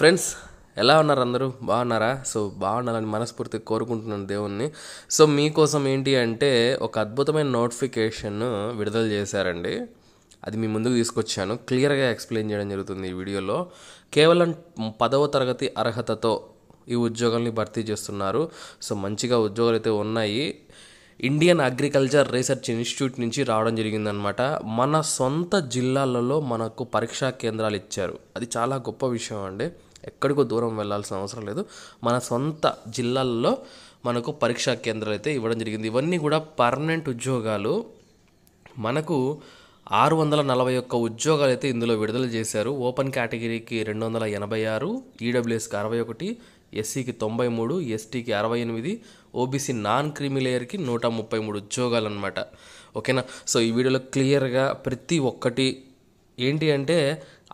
friends ఎలా ఉన్నారు అందరూ బాగున్నారా సో బాగుండాలని మనస్ఫూర్తిగా కోరుకుంటున్నాను దేవుణ్ణి సో మీకోసం ఏంటి అంటే ఒక అద్భుతమైన నోటిఫికేషన్ విడుదల చేశారండి అది మీ ముందుకు తీసుకొచ్చాను క్లియర్గా ఎక్స్ప్లెయిన్ చేయడం జరుగుతుంది ఈ వీడియోలో కేవలం పదవ తరగతి అర్హతతో ఈ ఉద్యోగాల్ని భర్తీ చేస్తున్నారు సో మంచిగా ఉద్యోగాలు అయితే ఉన్నాయి ఇండియన్ అగ్రికల్చర్ రీసెర్చ్ ఇన్స్టిట్యూట్ నుంచి రావడం జరిగిందనమాట మన సొంత జిల్లాలలో మనకు పరీక్షా కేంద్రాలు ఇచ్చారు అది చాలా గొప్ప విషయం అండి ఎక్కడికో దూరం వెళ్ళాల్సిన అవసరం లేదు మన సొంత జిల్లాల్లో మనకు పరీక్షా కేంద్రాలు అయితే ఇవ్వడం జరిగింది ఇవన్నీ కూడా పర్మనెంట్ ఉద్యోగాలు మనకు ఆరు వందల నలభై ఒక్క ఉద్యోగాలు అయితే ఇందులో విడుదల చేశారు ఓపెన్ కేటగిరీకి రెండు వందల ఎనభై ఆరు ఈడబ్ల్యూఎస్కి అరవై ఒకటి ఎస్సీకి తొంభై మూడు ఎస్టీకి అరవై ఎనిమిది ఓబీసీ నాన్ క్రిమిలేయర్కి నూట ముప్పై మూడు ఉద్యోగాలు అనమాట ఓకేనా సో ఈ వీడియోలో క్లియర్గా ప్రతి ఒక్కటి ఏంటి అంటే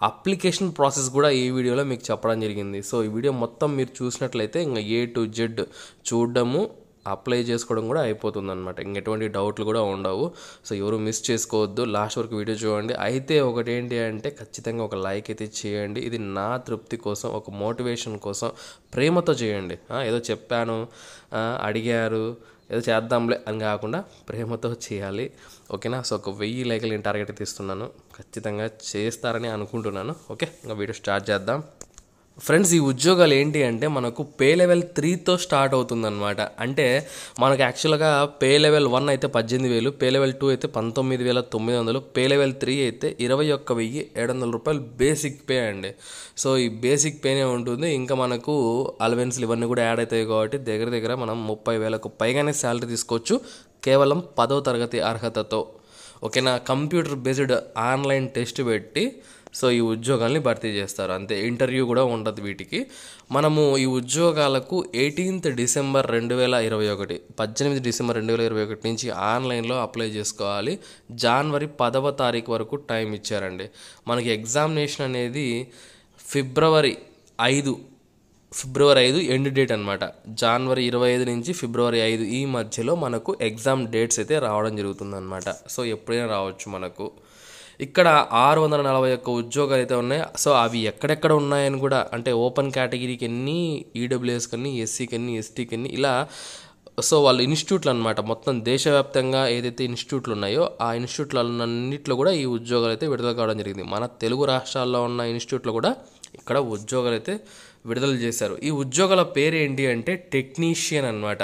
అప్లికేషన్ ప్రాసెస్ కూడా ఈ వీడియోలో మీకు చెప్పడం జరిగింది సో ఈ వీడియో మొత్తం మీరు చూసినట్లయితే ఇంకా ఏ టు జెడ్ చూడడము అప్లై చేసుకోవడం కూడా అయిపోతుంది అనమాట ఎటువంటి డౌట్లు కూడా ఉండవు సో ఎవరు మిస్ చేసుకోవద్దు లాస్ట్ వరకు వీడియో చూడండి అయితే ఒకటి ఏంటి అంటే ఖచ్చితంగా ఒక లైక్ అయితే చేయండి ఇది నా తృప్తి కోసం ఒక మోటివేషన్ కోసం ప్రేమతో చేయండి ఏదో చెప్పాను అడిగారు ఏదో చేద్దాంలే అని కాకుండా ప్రేమతో చేయాలి ఓకేనా సో ఒక వెయ్యి లైకులు నేను టార్గెట్ తీస్తున్నాను ఖచ్చితంగా చేస్తారని అనుకుంటున్నాను ఓకే ఇంకా వీడియో స్టార్ట్ చేద్దాం ఫ్రెండ్స్ ఈ ఉద్యోగాలు ఏంటి అంటే మనకు పే లెవెల్ త్రీతో స్టార్ట్ అవుతుందన్నమాట అంటే మనకు యాక్చువల్గా పే లెవెల్ వన్ అయితే పద్దెనిమిది వేలు పే లెవెల్ టూ అయితే పంతొమ్మిది వేల తొమ్మిది వందలు పే లెవెల్ త్రీ అయితే ఇరవై ఒక్క వెయ్యి ఏడు వందల రూపాయలు బేసిక్ పే అండి సో ఈ బేసిక్ పేనే ఉంటుంది ఇంకా మనకు అలవెన్స్లు ఇవన్నీ కూడా యాడ్ అవుతాయి కాబట్టి దగ్గర దగ్గర మనం ముప్పై వేలకు పైగానే శాలరీ తీసుకోవచ్చు కేవలం పదో తరగతి అర్హతతో ఓకేనా కంప్యూటర్ బేస్డ్ ఆన్లైన్ టెస్ట్ పెట్టి సో ఈ ఉద్యోగాల్ని భర్తీ చేస్తారు అంతే ఇంటర్వ్యూ కూడా ఉండదు వీటికి మనము ఈ ఉద్యోగాలకు ఎయిటీన్త్ డిసెంబర్ రెండు వేల ఇరవై ఒకటి పద్దెనిమిది డిసెంబర్ రెండు వేల ఇరవై ఒకటి నుంచి ఆన్లైన్లో అప్లై చేసుకోవాలి జనవరి పదవ తారీఖు వరకు టైం ఇచ్చారండి మనకి ఎగ్జామినేషన్ అనేది ఫిబ్రవరి ఐదు ఫిబ్రవరి ఐదు ఎండ్ డేట్ అనమాట జనవరి ఇరవై ఐదు నుంచి ఫిబ్రవరి ఐదు ఈ మధ్యలో మనకు ఎగ్జామ్ డేట్స్ అయితే రావడం జరుగుతుందన్నమాట సో ఎప్పుడైనా రావచ్చు మనకు ఇక్కడ ఆరు వందల నలభై ఒక్క ఉద్యోగాలు అయితే ఉన్నాయి సో అవి ఎక్కడెక్కడ ఉన్నాయని కూడా అంటే ఓపెన్ కేటగిరీకి ఎన్ని ఈడబ్ల్యూఎస్ కన్నీ ఎస్సీకి ఎన్ని ఎస్టీకి ఎన్ని ఇలా సో వాళ్ళు ఇన్స్టిట్యూట్లు అనమాట మొత్తం దేశవ్యాప్తంగా ఏదైతే ఇన్స్టిట్యూట్లు ఉన్నాయో ఆ ఇన్స్టిట్యూట్లన్నింటిలో కూడా ఈ ఉద్యోగాలు అయితే విడుదల కావడం జరిగింది మన తెలుగు రాష్ట్రాల్లో ఉన్న ఇన్స్టిట్యూట్లు కూడా ఇక్కడ ఉద్యోగాలు అయితే విడుదల చేశారు ఈ ఉద్యోగాల పేరు ఏంటి అంటే టెక్నీషియన్ అనమాట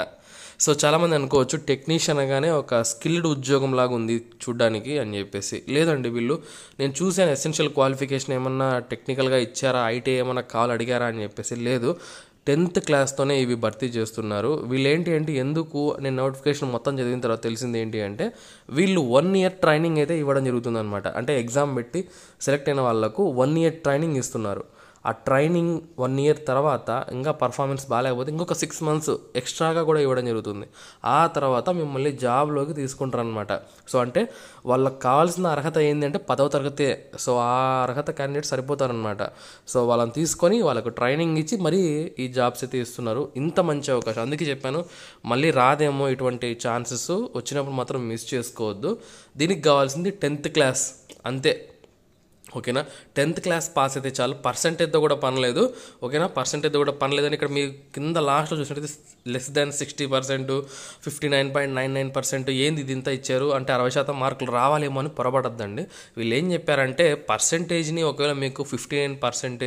సో చాలామంది అనుకోవచ్చు టెక్నీషియన్ అనగానే ఒక స్కిల్డ్ ఉద్యోగం లాగా ఉంది చూడడానికి అని చెప్పేసి లేదండి వీళ్ళు నేను చూసాను ఎసెన్షియల్ క్వాలిఫికేషన్ ఏమన్నా టెక్నికల్గా ఇచ్చారా ఐటీ ఏమన్నా కాల్ అడిగారా అని చెప్పేసి లేదు టెన్త్ క్లాస్తోనే ఇవి భర్తీ చేస్తున్నారు వీళ్ళు ఏంటి అంటే ఎందుకు నేను నోటిఫికేషన్ మొత్తం చదివిన తర్వాత తెలిసింది ఏంటి అంటే వీళ్ళు వన్ ఇయర్ ట్రైనింగ్ అయితే ఇవ్వడం జరుగుతుందనమాట అంటే ఎగ్జామ్ పెట్టి సెలెక్ట్ అయిన వాళ్ళకు వన్ ఇయర్ ట్రైనింగ్ ఇస్తున్నారు ఆ ట్రైనింగ్ వన్ ఇయర్ తర్వాత ఇంకా పర్ఫార్మెన్స్ బాగాలేకపోతే ఇంకొక సిక్స్ మంత్స్ ఎక్స్ట్రాగా కూడా ఇవ్వడం జరుగుతుంది ఆ తర్వాత మిమ్మల్ని జాబ్లోకి తీసుకుంటారు అనమాట సో అంటే వాళ్ళకి కావాల్సిన అర్హత ఏంటంటే పదవ తరగతి సో ఆ అర్హత క్యాండిడేట్ సరిపోతారనమాట సో వాళ్ళని తీసుకొని వాళ్ళకు ట్రైనింగ్ ఇచ్చి మరీ ఈ జాబ్స్ అయితే ఇస్తున్నారు ఇంత మంచి అవకాశం అందుకే చెప్పాను మళ్ళీ రాదేమో ఇటువంటి ఛాన్సెస్ వచ్చినప్పుడు మాత్రం మిస్ చేసుకోవద్దు దీనికి కావాల్సింది టెన్త్ క్లాస్ అంతే ఓకేనా టెన్త్ క్లాస్ పాస్ అయితే చాలు పర్సంటేజ్తో కూడా పనలేదు ఓకేనా పర్సంటేజ్తో కూడా పనలేదని ఇక్కడ మీ కింద లాస్ట్లో చూసినట్టు less than sixty percent fifty nine point nine nine percent ఏంది ఇంత ఇచ్చారు అంటే అరవై శాతం మార్కులు రావాలేమో అని పొరపడద్దండి వీళ్ళు ఏం చెప్పారంటే పర్సంటేజ్ని ఒకవేళ మీకు ఫిఫ్టీ నైన్ పర్సెంట్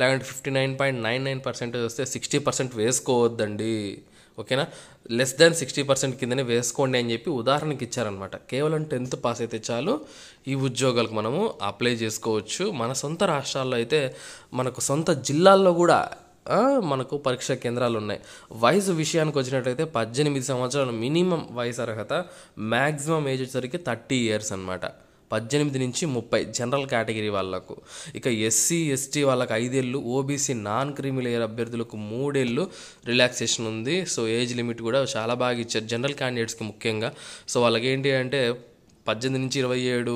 లేదంటే fifty nine point nine nine percentage వస్తే సిక్స్టీ పర్సెంట్ వేసుకోవద్దండి ఓకేనా లెస్ దాన్ సిక్స్టీ పర్సెంట్ కిందనే వేసుకోండి అని చెప్పి ఉదాహరణకి ఇచ్చారనమాట కేవలం టెన్త్ పాస్ అయితే చాలు ఈ ఉద్యోగాలకు మనము అప్లై చేసుకోవచ్చు మన సొంత రాష్ట్రాల్లో అయితే మనకు సొంత జిల్లాల్లో కూడా మనకు పరీక్షా కేంద్రాలు ఉన్నాయి వయసు విషయానికి వచ్చినట్టయితే పద్దెనిమిది సంవత్సరాలు మినిమం వయసు అర్హత మ్యాక్సిమం ఏజ్ వచ్చేసరికి థర్టీ ఇయర్స్ అనమాట పద్దెనిమిది నుంచి ముప్పై జనరల్ కేటగిరీ వాళ్లకు ఇక ఎస్సీ ఎస్టీ వాళ్ళకి ఐదేళ్ళు ఓబీసీ నాన్ క్రిమిలేయర్ అభ్యర్థులకు మూడేళ్ళు రిలాక్సేషన్ ఉంది సో ఏజ్ లిమిట్ కూడా చాలా బాగా ఇచ్చారు జనరల్ క్యాండిడేట్స్కి ముఖ్యంగా సో వాళ్ళకి ఏంటి అంటే పద్దెనిమిది నుంచి ఇరవై ఏడు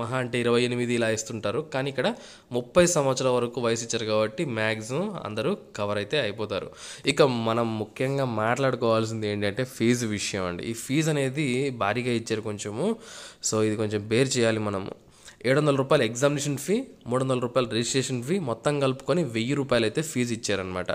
మహా అంటే ఇరవై ఎనిమిది ఇలా ఇస్తుంటారు కానీ ఇక్కడ ముప్పై సంవత్సరాల వరకు వయసు ఇచ్చారు కాబట్టి మ్యాక్సిమం అందరూ కవర్ అయితే అయిపోతారు ఇక మనం ముఖ్యంగా మాట్లాడుకోవాల్సింది ఏంటంటే ఫీజు విషయం అండి ఈ ఫీజు అనేది భారీగా ఇచ్చారు కొంచెము సో ఇది కొంచెం బేర్ చేయాలి మనము ఏడు వందల రూపాయలు ఎగ్జామినేషన్ ఫీ మూడు వందల రూపాయలు రిజిస్ట్రేషన్ ఫీ మొత్తం కలుపుకొని వెయ్యి రూపాయలు అయితే ఫీజు ఇచ్చారనమాట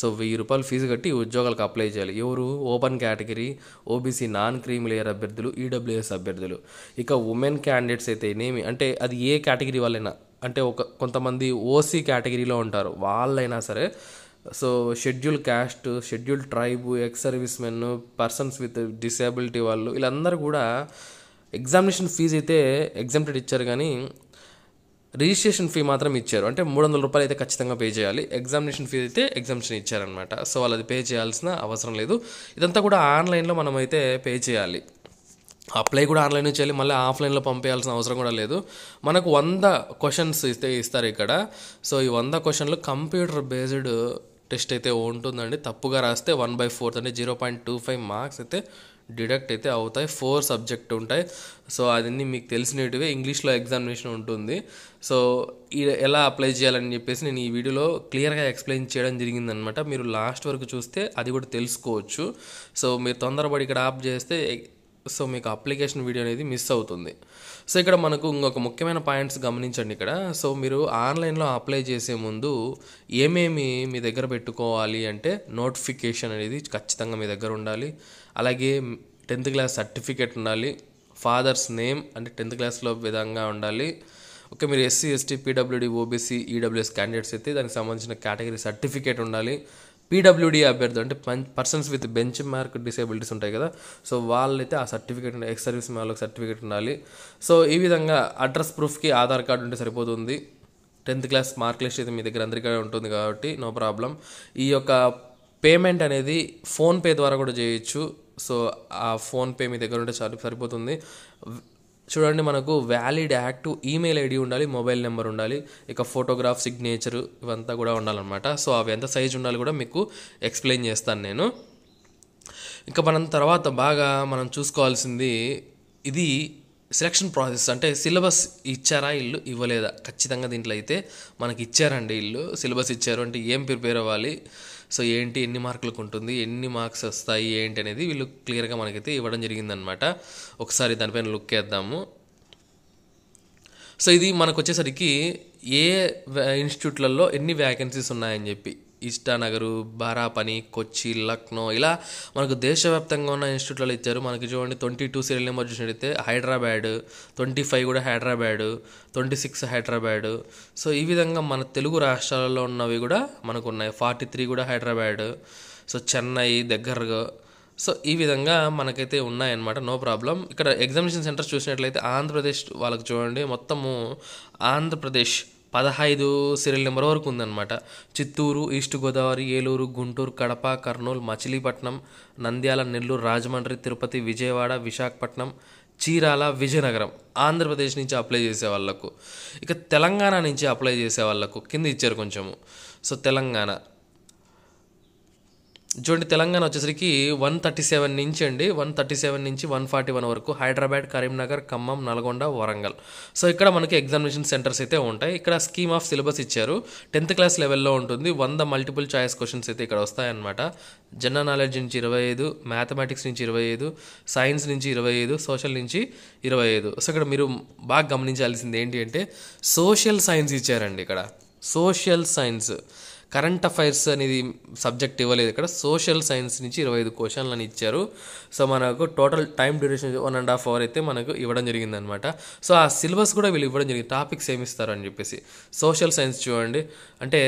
సో వెయ్యి రూపాయలు ఫీజు కట్టి ఉద్యోగాలకు అప్లై చేయాలి ఎవరు open category OBC non creamy layer అభ్యర్థులు ఈడబ్ల్యూఎస్ అభ్యర్థులు ఇక ఉమెన్ క్యాండిడేట్స్ అయితే ఏమి అంటే అది ఏ కేటగిరీ వాళ్ళైనా అంటే ఒక కొంతమంది ఓసీ కేటగిరీలో ఉంటారు వాళ్ళైనా సరే so schedule caste schedule tribe ex service servicemen persons with disability వాళ్ళు వీళ్ళందరూ కూడా ఎగ్జామినేషన్ ఫీజు అయితే ఎగ్జామ్టెడ్ ఇచ్చారు కానీ రిజిస్ట్రేషన్ ఫీ మాత్రం ఇచ్చారు అంటే మూడు వందల రూపాయలు అయితే ఖచ్చితంగా పే చేయాలి ఎగ్జామినేషన్ ఫీజు అయితే ఎగ్జామ్షన్ ఇచ్చారనమాట సో వాళ్ళది పే చేయాల్సిన అవసరం లేదు ఇదంతా కూడా ఆన్లైన్లో మనమైతే పే చేయాలి అప్లై కూడా ఆన్లైన్ చేయాలి మళ్ళీ ఆఫ్లైన్లో పంపేయాల్సిన అవసరం కూడా లేదు మనకు వంద క్వశ్చన్స్ ఇస్తే ఇస్తారు ఇక్కడ సో ఈ వంద క్వశ్చన్లు కంప్యూటర్ బేస్డ్ టెస్ట్ అయితే ఉంటుందండి తప్పుగా రాస్తే వన్ బై ఫోర్త్ అంటే zero point two five marks అయితే డిడక్ట్ అయితే అవుతాయి ఫోర్ సబ్జెక్ట్ ఉంటాయి సో అదన్నీ మీకు తెలిసినట్టువే ఇంగ్లీష్లో ఎగ్జామినేషన్ ఉంటుంది సో ఎలా అప్లై చేయాలని చెప్పేసి నేను ఈ వీడియోలో క్లియర్గా ఎక్స్ప్లెయిన్ చేయడం జరిగిందనమాట మీరు లాస్ట్ వరకు చూస్తే అది కూడా తెలుసుకోవచ్చు సో మీరు తొందరపడి ఇక్కడ ఆప్ చేస్తే సో మీకు అప్లికేషన్ వీడియో అనేది మిస్ అవుతుంది సో ఇక్కడ మనకు ఇంకొక ముఖ్యమైన పాయింట్స్ గమనించండి ఇక్కడ సో మీరు ఆన్లైన్లో అప్లై చేసే ముందు ఏమేమి మీ దగ్గర పెట్టుకోవాలి అంటే నోటిఫికేషన్ అనేది ఖచ్చితంగా మీ దగ్గర ఉండాలి అలాగే టెన్త్ క్లాస్ సర్టిఫికేట్ ఉండాలి ఫాదర్స్ నేమ్ అంటే టెన్త్ క్లాస్లో విధంగా ఉండాలి ఓకే మీరు SC ST PWD OBC EWS candidates అయితే దానికి సంబంధించిన కేటగిరీ సర్టిఫికేట్ ఉండాలి పీడబ్ల్యూడి అభ్యర్థులు అంటే persons with benchmark disabilities ఉంటాయి కదా సో వాళ్ళైతే ఆ సర్టిఫికేట్ ఎక్స్ సర్వీస్ వాళ్ళకి సర్టిఫికేట్ ఉండాలి సో ఈ విధంగా అడ్రస్ ప్రూఫ్కి ఆధార్ కార్డు ఉంటే సరిపోతుంది టెన్త్ క్లాస్ మార్క్ లిస్ట్ అయితే మీ దగ్గర అందరికీ ఉంటుంది కాబట్టి నో ప్రాబ్లం ఈ యొక్క పేమెంట్ అనేది ఫోన్పే ద్వారా కూడా చేయొచ్చు సో ఆ ఫోన్పే మీ దగ్గర ఉంటే చాలు సరిపోతుంది చూడండి మనకు వ్యాలిడ్ యాక్టివ్ ఈమెయిల్ ఐడి ఉండాలి మొబైల్ నెంబర్ ఉండాలి ఇక ఫోటోగ్రాఫ్ సిగ్నేచర్ ఇవంతా కూడా ఉండాలన్నమాట సో అవి ఎంత సైజ్ ఉండాలి కూడా మీకు ఎక్స్ప్లెయిన్ చేస్తాను నేను ఇంకా మనం తర్వాత బాగా మనం చూసుకోవాల్సింది ఇది సెలక్షన్ ప్రాసెస్ అంటే సిలబస్ ఇచ్చారా ఇల్లు ఇవ్వలేదా ఖచ్చితంగా దీంట్లో అయితే మనకి ఇచ్చారండి ఇల్లు సిలబస్ ఇచ్చారు అంటే ఏం ప్రిపేర్ అవ్వాలి సో ఏంటి ఎన్ని మార్కులకు ఉంటుంది ఎన్ని మార్క్స్ వస్తాయి ఏంటి అనేది వీళ్ళు క్లియర్గా మనకైతే ఇవ్వడం జరిగిందనమాట ఒకసారి దానిపైన లుక్ వేద్దాము సో ఇది మనకు వచ్చేసరికి ఏ ఇన్స్టిట్యూట్లలో ఎన్ని వ్యాకెన్సీస్ ఉన్నాయని చెప్పి ఇష్టానగరు బారాపని కొచ్చి లక్నో ఇలా మనకు దేశవ్యాప్తంగా ఉన్న ఇన్స్టిట్యూట్లో ఇచ్చారు మనకి చూడండి ట్వంటీ టూ సీరియల్ నెంబర్ చూసినట్టయితే హైదరాబాద్ ట్వంటీ ఫైవ్ కూడా Hyderabad twenty six Hyderabad so ఈ విధంగా మన తెలుగు రాష్ట్రాలలో ఉన్నవి కూడా మనకు ఉన్నాయి ఫార్టీ త్రీ కూడా హైదరాబాద్ సో చెన్నై దగ్గరగా సో ఈ విధంగా మనకైతే ఉన్నాయన్నమాట నో ప్రాబ్లం ఇక్కడ ఎగ్జామినేషన్ సెంటర్స్ చూసినట్లయితే ఆంధ్రప్రదేశ్ వాళ్ళకి చూడండి మొత్తము ఆంధ్రప్రదేశ్ పదహైదు సీరియల్ నెంబర్ వరకు ఉందన్నమాట చిత్తూరు ఈస్ట్ గోదావరి ఏలూరు గుంటూరు కడప కర్నూలు మచిలీపట్నం నంద్యాల నెల్లూరు రాజమండ్రి తిరుపతి విజయవాడ విశాఖపట్నం చీరాల విజయనగరం ఆంధ్రప్రదేశ్ నుంచి అప్లై చేసే వాళ్ళకు ఇక తెలంగాణ నుంచి అప్లై చేసే వాళ్ళకు కింద ఇచ్చారు కొంచెము సో తెలంగాణ చూడండి తెలంగాణ వచ్చేసరికి వన్ థర్టీ సెవెన్ నుంచి అండి వన్ థర్టీ సెవెన్ నుంచి వన్ ఫార్టీ వన్ వరకు హైదరాబాద్ కరీంనగర్ ఖమ్మం నల్గొండ వరంగల్ సో ఇక్కడ మనకి ఎగ్జామినేషన్ సెంటర్స్ అయితే ఉంటాయి ఇక్కడ స్కీమ్ ఆఫ్ సిలబస్ ఇచ్చారు టెన్త్ క్లాస్ లెవెల్లో ఉంటుంది వంద మల్టిపుల్ చాయిస్ క్వశ్చన్స్ అయితే ఇక్కడ వస్తాయన్నమాట జనరల్ నాలెడ్జ్ నుంచి ఇరవై ఐదు మ్యాథమెటిక్స్ నుంచి ఇరవై ఐదు సైన్స్ నుంచి ఇరవై ఐదు సోషల్ నుంచి ఇరవై ఐదు సో ఇక్కడ మీరు బాగా గమనించాల్సింది ఏంటి అంటే సోషల్ సైన్స్ ఇచ్చారండి ఇక్కడ సోషల్ సైన్స్ కరెంట్ అఫైర్స్ అనేది సబ్జెక్ట్ ఇవ్వలేదు ఇక్కడ సోషల్ సైన్స్ నుంచి ఇరవై ఐదు అని ఇచ్చారు సో మనకు total time duration one and half hour అయితే మనకు ఇవ్వడం జరిగిందనమాట సో ఆ సిలబస్ కూడా వీళ్ళు ఇవ్వడం జరిగింది టాపిక్స్ ఏమి ఇస్తారు అని చెప్పేసి సోషల్ సైన్స్ చూడండి అంటే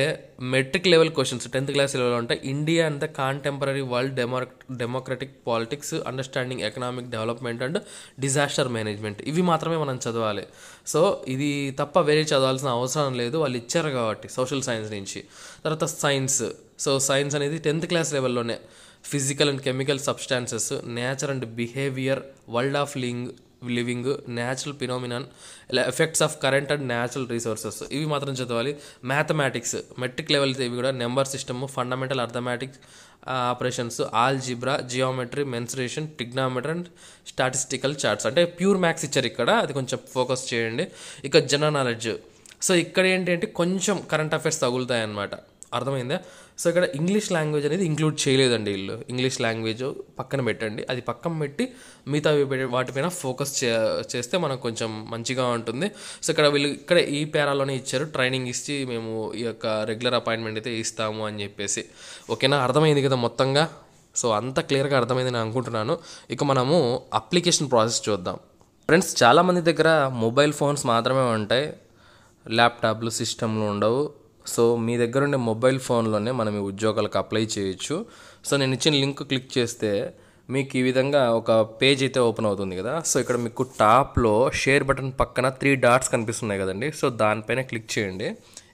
metric level questions tenth class level అంటే India and the contemporary world demo democratic politics understanding economic development and disaster management ఇవి మాత్రమే మనం చదవాలి సో ఇది తప్ప వేరే చదవాల్సిన అవసరం లేదు వాళ్ళు ఇచ్చారు కాబట్టి సోషల్ సైన్స్ నుంచి తర్వాత సైన్స్ సో సైన్స్ అనేది టెన్త్ క్లాస్ లెవెల్లోనే physical and chemical substances nature and behaviour world of ling living natural ఇలా effects of current and natural resources ఇవి మాత్రం చదవాలి మ్యాథమెటిక్స్ మెట్రిక్ లెవెల్ ఇవి కూడా number system fundamental arithmetics operations algebra geometry mensuration trigonometry and statistical charts అంటే pure maths ఇచ్చారు ఇక్కడ అది కొంచెం ఫోకస్ చేయండి ఇక జనరల్ నాలెడ్జ్ సో ఇక్కడ ఏంటంటే కొంచెం కరెంట్ అఫేర్స్ తగులుతాయి అన్నమాట అర్థమైందా సో ఇక్కడ ఇంగ్లీష్ లాంగ్వేజ్ అనేది ఇంక్లూడ్ చేయలేదండి వీళ్ళు ఇంగ్లీష్ లాంగ్వేజ్ పక్కన పెట్టండి అది పక్కన పెట్టి మిగతా వాటిపైన ఫోకస్ చే చేస్తే మనకు కొంచెం మంచిగా ఉంటుంది సో ఇక్కడ వీళ్ళు ఇక్కడ ఈ పేరాలోనే ఇచ్చారు ట్రైనింగ్ ఇచ్చి మేము ఈ యొక్క రెగ్యులర్ అపాయింట్మెంట్ అయితే ఇస్తాము అని చెప్పేసి ఓకేనా అర్థమైంది కదా మొత్తంగా సో అంత క్లియర్గా అర్థమైంది నేను అనుకుంటున్నాను ఇక మనము అప్లికేషన్ ప్రాసెస్ చూద్దాం ఫ్రెండ్స్ చాలామంది దగ్గర మొబైల్ ఫోన్స్ మాత్రమే ఉంటాయి ల్యాప్టాప్లు సిస్టమ్లు ఉండవు సో మీ దగ్గర ఉండే మొబైల్ ఫోన్లోనే మనం ఈ ఉద్యోగాలకు అప్లై చేయొచ్చు సో నేను ఇచ్చిన లింక్ క్లిక్ చేస్తే మీకు ఈ విధంగా ఒక పేజ్ అయితే ఓపెన్ అవుతుంది కదా సో ఇక్కడ మీకు టాప్లో షేర్ బటన్ పక్కన త్రీ డాట్స్ కనిపిస్తున్నాయి కదండి సో దానిపైన క్లిక్ చేయండి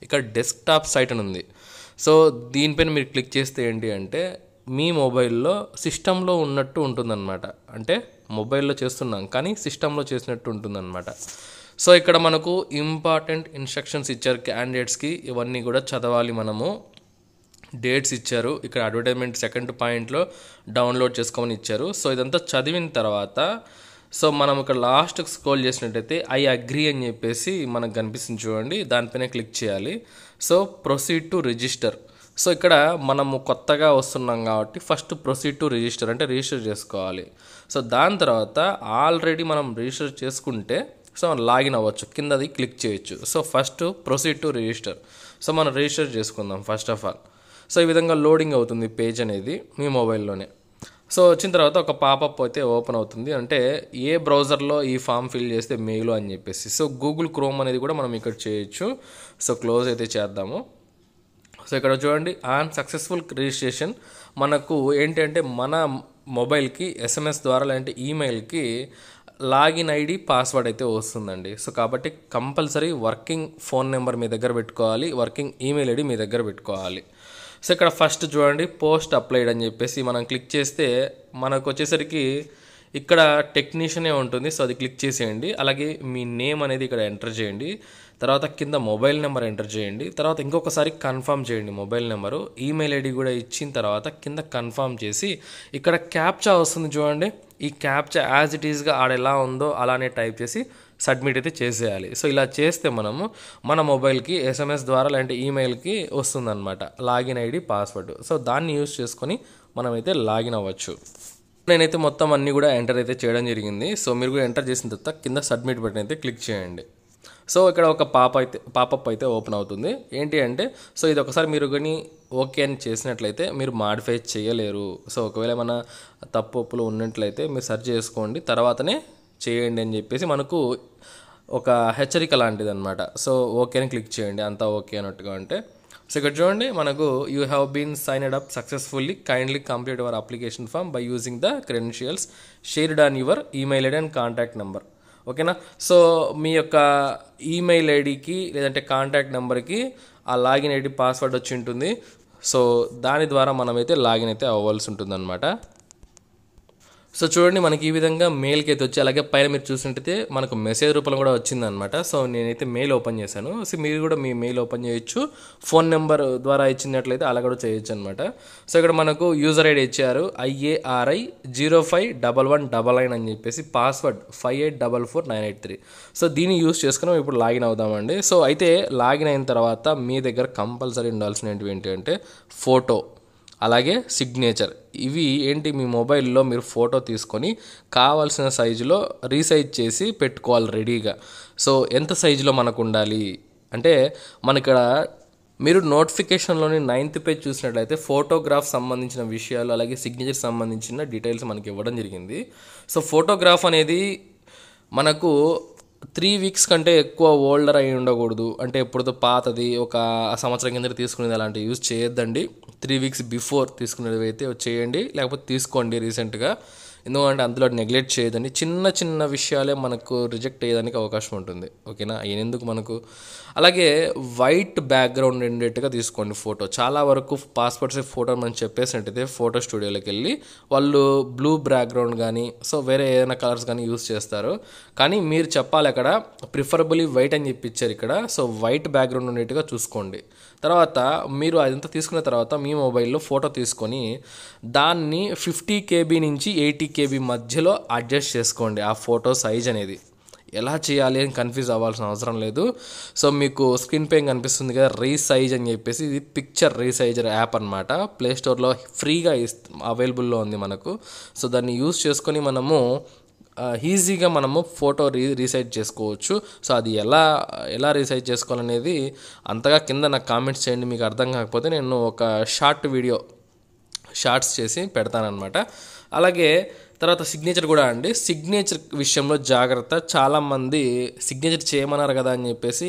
ఇక్కడ డెస్క్టాప్ సైట్ అని ఉంది సో దీనిపైన మీరు క్లిక్ చేస్తే ఏంటి అంటే మీ మొబైల్లో సిస్టంలో ఉన్నట్టు ఉంటుందన్నమాట అంటే మొబైల్లో చేస్తున్నాం కానీ సిస్టంలో చేసినట్టు ఉంటుందన్నమాట సో ఇక్కడ మనకు ఇంపార్టెంట్ ఇన్స్ట్రక్షన్స్ ఇచ్చారు క్యాండిడేట్స్కి ఇవన్నీ కూడా చదవాలి మనము డేట్స్ ఇచ్చారు ఇక్కడ అడ్వర్టైజ్మెంట్ సెకండ్ పాయింట్లో డౌన్లోడ్ చేసుకోమని ఇచ్చారు సో ఇదంతా చదివిన తర్వాత సో మనం ఇక్కడ లాస్ట్కి స్కోల్ చేసినట్టయితే ఐ అగ్రీ అని చెప్పేసి మనకు కనిపిస్తుంది చూడండి దానిపైన క్లిక్ చేయాలి so proceed to register so ఇక్కడ మనము కొత్తగా వస్తున్నాం కాబట్టి ఫస్ట్ ప్రొసీడ్ టు రిజిస్టర్ అంటే రిజిస్టర్ చేసుకోవాలి సో దాని తర్వాత ఆల్రెడీ మనం రిజిస్టర్ చేసుకుంటే సో మనం లాగిన్ అవ్వచ్చు కిందది క్లిక్ చేయొచ్చు so first proceed to register so మనం రిజిస్టర్ చేసుకుందాం ఫస్ట్ ఆఫ్ ఆల్ సో ఈ విధంగా లోడింగ్ అవుతుంది పేజ్ అనేది మీ మొబైల్లోనే సో వచ్చిన తర్వాత ఒక పాపప్ అయితే ఓపెన్ అవుతుంది అంటే ఏ బ్రౌజర్లో ఈ ఫామ్ ఫిల్ చేస్తే మెయిల్ అని చెప్పేసి సో గూగుల్ క్రోమ్ అనేది కూడా మనం ఇక్కడ చేయొచ్చు సో క్లోజ్ అయితే చేద్దాము సో ఇక్కడ చూడండి ఆన్ సక్సెస్ఫుల్ రిజిస్ట్రేషన్ మనకు ఏంటంటే మన మొబైల్కి ఎస్ఎంఎస్ ద్వారా లేదంటే ఈమెయిల్కి లాగిన్ ఐడి పాస్వర్డ్ అయితే వస్తుందండి సో కాబట్టి కంపల్సరీ వర్కింగ్ ఫోన్ నెంబర్ మీ దగ్గర పెట్టుకోవాలి వర్కింగ్ ఈమెయిల్ ఐడి మీ దగ్గర పెట్టుకోవాలి సో ఇక్కడ ఫస్ట్ చూడండి పోస్ట్ అప్లైడ్ అని చెప్పేసి మనం క్లిక్ చేస్తే మనకు వచ్చేసరికి ఇక్కడ టెక్నీషియనే ఉంటుంది సో అది క్లిక్ చేసేయండి అలాగే మీ నేమ్ అనేది ఇక్కడ ఎంటర్ చేయండి తర్వాత కింద మొబైల్ నెంబర్ ఎంటర్ చేయండి తర్వాత ఇంకొకసారి కన్ఫర్మ్ చేయండి మొబైల్ నెంబరు ఈమెయిల్ ఐడి కూడా ఇచ్చిన తర్వాత కింద కన్ఫర్మ్ చేసి ఇక్కడ క్యాప్చా వస్తుంది చూడండి ఈ క్యాప్చా యాజ్ ఇట్ ఈజ్గా ఆడ ఎలా ఉందో అలానే టైప్ చేసి సబ్మిట్ అయితే చేసేయాలి సో ఇలా చేస్తే మనము మన మొబైల్కి ఎస్ఎంఎస్ ద్వారా లేదంటే ఈమెయిల్కి వస్తుందన్నమాట లాగిన్ ఐడి పాస్వర్డ్ సో దాన్ని యూజ్ చేసుకొని మనమైతే లాగిన్ అవ్వచ్చు నేనైతే మొత్తం అన్నీ కూడా ఎంటర్ అయితే చేయడం జరిగింది సో మీరు కూడా ఎంటర్ చేసిన తర్వాత కింద సబ్మిట్ బటన్ అయితే క్లిక్ చేయండి సో ఇక్కడ ఒక పాప అయితే పాపప్ అయితే ఓపెన్ అవుతుంది ఏంటి అంటే సో ఇది ఒకసారి మీరు కానీ ఓకే అని చేసినట్లయితే మీరు మాడిఫై చేయలేరు సో ఒకవేళ ఏమైనా తప్పులు ఉన్నట్లయితే మీరు సర్చ్ చేసుకోండి తర్వాతనే చేయండి అని చెప్పేసి మనకు ఒక హెచ్చరిక లాంటిది అనమాట సో ఓకే అని క్లిక్ చేయండి అంతా ఓకే అన్నట్టుగా అంటే సో ఇక్కడ చూడండి మనకు you have been signed up successfully kindly complete our application form by using the credentials shared on your email ID and contact number ఓకేనా సో మీ యొక్క ఈమెయిల్ ఐడికి లేదంటే కాంటాక్ట్ నెంబర్కి ఆ లాగిన్ ఐడి పాస్వర్డ్ వచ్చి ఉంటుంది సో దాని ద్వారా మనమైతే లాగిన్ అయితే అవ్వాల్సి ఉంటుందన్నమాట సో చూడండి మనకి ఈ విధంగా మెయిల్కి అయితే వచ్చి అలాగే పైన మీరు చూసినట్టయితే మనకు మెసేజ్ రూపంలో కూడా వచ్చిందనమాట సో నేనైతే మెయిల్ ఓపెన్ చేశాను సో మీరు కూడా మీ మెయిల్ ఓపెన్ చేయొచ్చు ఫోన్ నెంబర్ ద్వారా ఇచ్చినట్లయితే అలా కూడా చేయొచ్చు అనమాట సో ఇక్కడ మనకు యూజర్ ఐడి ఇచ్చారు IARI zero five double one double nine అని చెప్పేసి password five eight double four nine eight three so దీన్ని యూస్ చేసుకుని ఇప్పుడు లాగిన్ అవుదామండి సో అయితే లాగిన్ అయిన తర్వాత మీ దగ్గర కంపల్సరీ ఉండాల్సినవి ఏంటంటే ఫోటో అలాగే సిగ్నేచర్ ఇవి ఏంటి మీ మొబైల్లో మీరు ఫోటో తీసుకొని కావాల్సిన సైజులో రీసైజ్ చేసి పెట్టుకోవాలి రెడీగా సో ఎంత సైజులో మనకు ఉండాలి అంటే ఇక్కడ మీరు నోటిఫికేషన్లోని నైన్త్ పేజ్ చూసినట్లయితే ఫోటోగ్రాఫ్ సంబంధించిన విషయాలు అలాగే సిగ్నేచర్ సంబంధించిన డీటెయిల్స్ మనకి ఇవ్వడం జరిగింది సో ఫోటోగ్రాఫ్ అనేది మనకు త్రీ వీక్స్ కంటే ఎక్కువ ఓల్డర్ అయి ఉండకూడదు అంటే ఎప్పుడుతో పాతది ఒక సంవత్సరం కింద తీసుకునేది అలాంటివి యూజ్ చేయొద్దండి త్రీ వీక్స్ బిఫోర్ తీసుకునేది అయితే చేయండి లేకపోతే తీసుకోండి రీసెంట్గా ఎందుకంటే అందులో నెగ్లెక్ట్ చేయదని చిన్న చిన్న విషయాలే మనకు రిజెక్ట్ అయ్యేదానికి అవకాశం ఉంటుంది ఓకేనా ఎందుకు మనకు అలాగే వైట్ బ్యాక్గ్రౌండ్ ఉండేట్టుగా తీసుకోండి ఫోటో చాలా వరకు పాస్పోర్ట్ సైజ్ ఫోటో మనం చెప్పేసినట్టయితే ఫోటో స్టూడియోలోకి వెళ్ళి వాళ్ళు బ్లూ బ్యాక్గ్రౌండ్ కానీ సో వేరే ఏదైనా కలర్స్ కానీ యూస్ చేస్తారు కానీ మీరు చెప్పాలి అక్కడ ప్రిఫరబుల్లీ వైట్ అని చెప్పించారు ఇక్కడ సో వైట్ బ్యాక్గ్రౌండ్ ఉండేట్టుగా చూసుకోండి తర్వాత మీరు అదంతా తీసుకున్న తర్వాత మీ మొబైల్లో ఫోటో తీసుకొని దాన్ని ఫిఫ్టీ కేబీ నుంచి ఎయిటీ కేబీ మధ్యలో అడ్జస్ట్ చేసుకోండి ఆ ఫోటో సైజ్ అనేది ఎలా చేయాలి అని కన్ఫ్యూజ్ అవ్వాల్సిన అవసరం లేదు సో మీకు స్క్రీన్ పైన కనిపిస్తుంది కదా రీసైజ్ అని చెప్పేసి ఇది పిక్చర్ రీసైజర్ యాప్ అనమాట ప్లేస్టోర్లో ఫ్రీగా అవైలబుల్లో ఉంది మనకు సో దాన్ని యూస్ చేసుకొని మనము ఈజీగా మనము ఫోటో రీ రీసైట్ చేసుకోవచ్చు సో అది ఎలా ఎలా రీసైట్ చేసుకోవాలనేది అంతగా కింద నాకు కామెంట్స్ చేయండి మీకు అర్థం కాకపోతే నేను ఒక షార్ట్ వీడియో షార్ట్స్ చేసి పెడతానమాట అలాగే తర్వాత సిగ్నేచర్ కూడా అండి సిగ్నేచర్ విషయంలో జాగ్రత్త చాలామంది సిగ్నేచర్ చేయమన్నారు కదా అని చెప్పేసి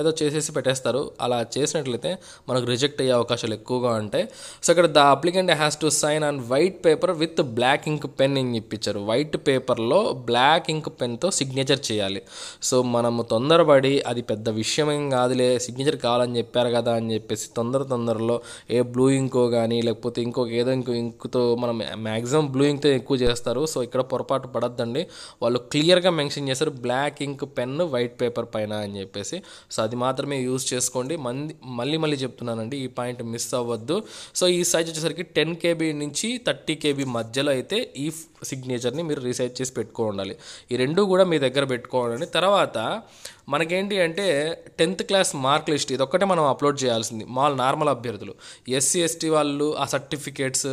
ఏదో చేసేసి పెట్టేస్తారు అలా చేసినట్లయితే మనకు రిజెక్ట్ అయ్యే అవకాశాలు ఎక్కువగా ఉంటాయి సో ఇక్కడ the applicant has to sign on white paper with black ink pen అని ఇప్పించారు వైట్ పేపర్లో బ్లాక్ ఇంక్ పెన్తో సిగ్నేచర్ చేయాలి సో మనము తొందరపడి అది పెద్ద విషయం ఏం కాదులే సిగ్నేచర్ కావాలని చెప్పారు కదా అని చెప్పేసి తొందర తొందరలో ఏ బ్లూ ఇంకో కానీ లేకపోతే ఇంకొక ఏదో ఇంకో ఇంక్తో మనం మ్యాక్సిమం బ్లూ ఇంక్తో ఎక్కువ చేస్తారు సో ఇక్కడ పొరపాటు పడద్దండి వాళ్ళు క్లియర్గా మెన్షన్ చేస్తారు black ink pen white paper పైన అని చెప్పేసి సో అది మాత్రమే యూస్ చేసుకోండి మంది మళ్ళీ మళ్ళీ చెప్తున్నానండి ఈ పాయింట్ మిస్ అవ్వద్దు సో ఈ సైజ్ వచ్చేసరికి టెన్ కేబీ నుంచి థర్టీ కేబీ మధ్యలో అయితే ఈ సిగ్నేచర్ని మీరు రీసైజ్ చేసి పెట్టుకో ఉండాలి ఈ రెండు కూడా మీ దగ్గర పెట్టుకోవాలని తర్వాత మనకేంటి అంటే టెన్త్ క్లాస్ మార్క్ లిస్ట్ ఇది ఒక్కటే మనం అప్లోడ్ చేయాల్సింది మాల్ నార్మల్ అభ్యర్థులు ఎస్సీ ఎస్టీ వాళ్ళు ఆ సర్టిఫికేట్స్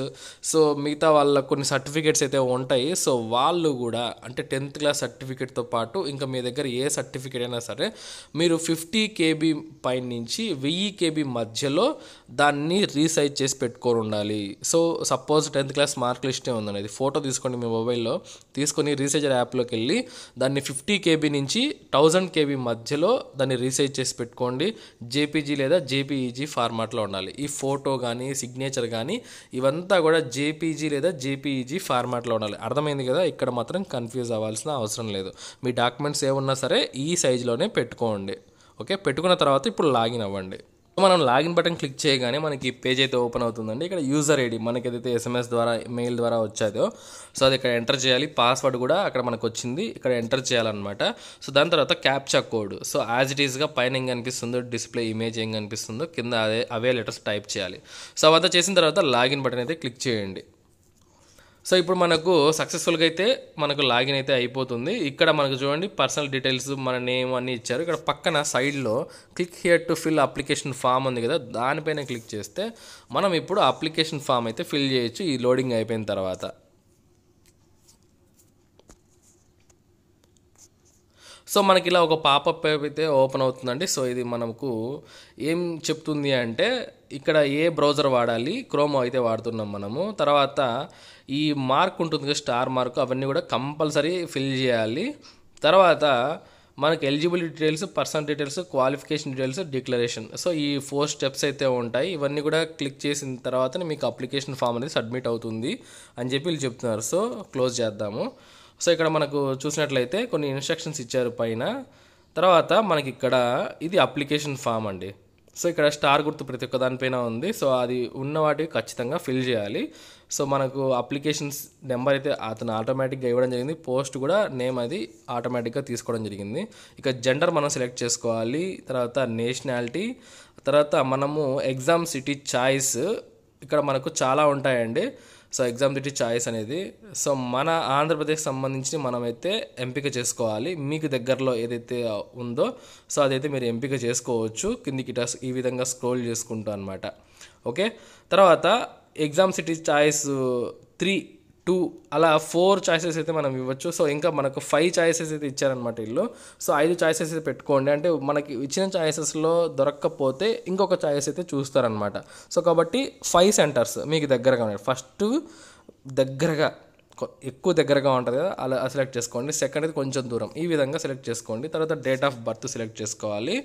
సో మిగతా వాళ్ళ కొన్ని సర్టిఫికేట్స్ అయితే ఉంటాయి సో వాళ్ళు కూడా అంటే టెన్త్ క్లాస్ సర్టిఫికేట్తో పాటు ఇంకా మీ దగ్గర ఏ సర్టిఫికేట్ అయినా సరే మీరు ఫిఫ్టీ కేబీ పైన నుంచి వెయ్యి కేబీ మధ్యలో దాన్ని రీసైజ్ చేసి పెట్టుకోరు ఉండాలి so suppose tenth class mark లిస్టే ఉందండి ఫోటో తీసుకొని పెట్టుకోండి మీ మొబైల్లో తీసుకొని రీసైజర్ యాప్లోకి వెళ్ళి దాన్ని ఫిఫ్టీ కేబీ నుంచి థౌజండ్ కేబీ మధ్యలో దాన్ని రీసైజ్ చేసి పెట్టుకోండి జేపీజీ లేదా జేపీఈజీ ఫార్మాట్లో ఉండాలి ఈ ఫోటో కానీ సిగ్నేచర్ కానీ ఇవంతా కూడా జేపీజీ లేదా జేపీఈజీ ఫార్మాట్లో ఉండాలి అర్థమైంది కదా ఇక్కడ మాత్రం కన్ఫ్యూజ్ అవ్వాల్సిన అవసరం లేదు మీ డాక్యుమెంట్స్ ఏమున్నా సరే ఈ సైజులోనే పెట్టుకోండి ఓకే పెట్టుకున్న తర్వాత ఇప్పుడు లాగిన్ అవ్వండి మనం లాగిన్ బటన్ క్లిక్ చేయగానే మనకి పేజ్ అయితే ఓపెన్ అవుతుందండి ఇక్కడ యూజర్ ఐడి మనకి ఏదైతే ఎస్ఎంఎస్ ద్వారా మెయిల్ ద్వారా వచ్చాదో సో అది ఇక్కడ ఎంటర్ చేయాలి పాస్వర్డ్ కూడా అక్కడ మనకు వచ్చింది ఇక్కడ ఎంటర్ చేయాలన్నమాట సో దాని తర్వాత captcha code so as it ఈస్గా పైన ఏం కనిపిస్తుందో డిస్ప్లే ఇమేజ్ ఏం కనిపిస్తుందో కింద అదే అవే లెటర్స్ టైప్ చేయాలి సో అవంతా చేసిన తర్వాత లాగిన్ బటన్ అయితే క్లిక్ చేయండి సో ఇప్పుడు మనకు సక్సెస్ఫుల్గా అయితే మనకు లాగిన్ అయితే అయిపోతుంది ఇక్కడ మనకు చూడండి పర్సనల్ డీటెయిల్స్ మన నేమ్ అన్నీ ఇచ్చారు ఇక్కడ పక్కన సైడ్లో click here to fill application form ఉంది కదా దానిపైన క్లిక్ చేస్తే మనం ఇప్పుడు అప్లికేషన్ ఫామ్ అయితే ఫిల్ చేయొచ్చు ఈ లోడింగ్ అయిపోయిన తర్వాత సో మనకి ఇలా ఒక పాపప్ అయితే ఓపెన్ అవుతుందండి సో ఇది మనకు ఏం చెప్తుంది అంటే ఇక్కడ ఏ బ్రౌజర్ వాడాలి క్రోమో అయితే వాడుతున్నాం మనము తర్వాత ఈ మార్క్ ఉంటుంది కదా స్టార్ మార్క్ అవన్నీ కూడా కంపల్సరీ ఫిల్ చేయాలి తర్వాత మనకు eligible details person details qualification details declaration so ఈ ఫోర్ స్టెప్స్ అయితే ఉంటాయి ఇవన్నీ కూడా క్లిక్ చేసిన తర్వాత మీకు అప్లికేషన్ ఫామ్ అనేది సబ్మిట్ అవుతుంది అని చెప్పి వీళ్ళు చెప్తున్నారు సో క్లోజ్ చేద్దాము సో ఇక్కడ మనకు చూసినట్లయితే కొన్ని ఇన్స్ట్రక్షన్స్ ఇచ్చారు పైన తర్వాత మనకి ఇక్కడ ఇది అప్లికేషన్ ఫామ్ అండి సో ఇక్కడ స్టార్ గుర్తు ప్రతి ఒక్క దానిపైన ఉంది సో అది ఉన్న వాటికి ఖచ్చితంగా ఫిల్ చేయాలి సో మనకు అప్లికేషన్స్ నెంబర్ అయితే అతను ఆటోమేటిక్గా ఇవ్వడం జరిగింది పోస్ట్ కూడా నేమ్ అది ఆటోమేటిక్గా తీసుకోవడం జరిగింది ఇక జెండర్ మనం సెలెక్ట్ చేసుకోవాలి తర్వాత నేషనాలిటీ తర్వాత మనము ఎగ్జామ్ సిటీ చాయిస్ ఇక్కడ మనకు చాలా ఉంటాయండి సో ఎగ్జామ్ సిటీ చాయిస్ అనేది సో మన ఆంధ్రప్రదేశ్ సంబంధించి మనమైతే ఎంపిక చేసుకోవాలి మీకు దగ్గరలో ఏదైతే ఉందో సో అదైతే మీరు ఎంపిక చేసుకోవచ్చు కిందికి ఈ విధంగా స్క్రోల్ చేసుకుంటూ అనమాట ఓకే తర్వాత exam city choice three two అలా ఫోర్ చాయిసెస్ అయితే మనం ఇవ్వచ్చు సో ఇంకా మనకు ఫైవ్ చాయిసెస్ అయితే ఇచ్చారనమాట వీళ్ళు సో ఐదు చాయిసెస్ అయితే పెట్టుకోండి అంటే మనకి ఇచ్చిన చాయిసెస్లో దొరక్కపోతే ఇంకొక చాయిస్ అయితే చూస్తారనమాట సో కాబట్టి ఫైవ్ సెంటర్స్ మీకు దగ్గరగా ఉన్నాయి ఫస్ట్ దగ్గరగా ఎక్కువ దగ్గరగా ఉంటుంది కదా అలా సెలెక్ట్ చేసుకోండి సెకండ్ అయితే కొంచెం దూరం ఈ విధంగా సెలెక్ట్ చేసుకోండి తర్వాత డేట్ ఆఫ్ బర్త్ సెలెక్ట్ చేసుకోవాలి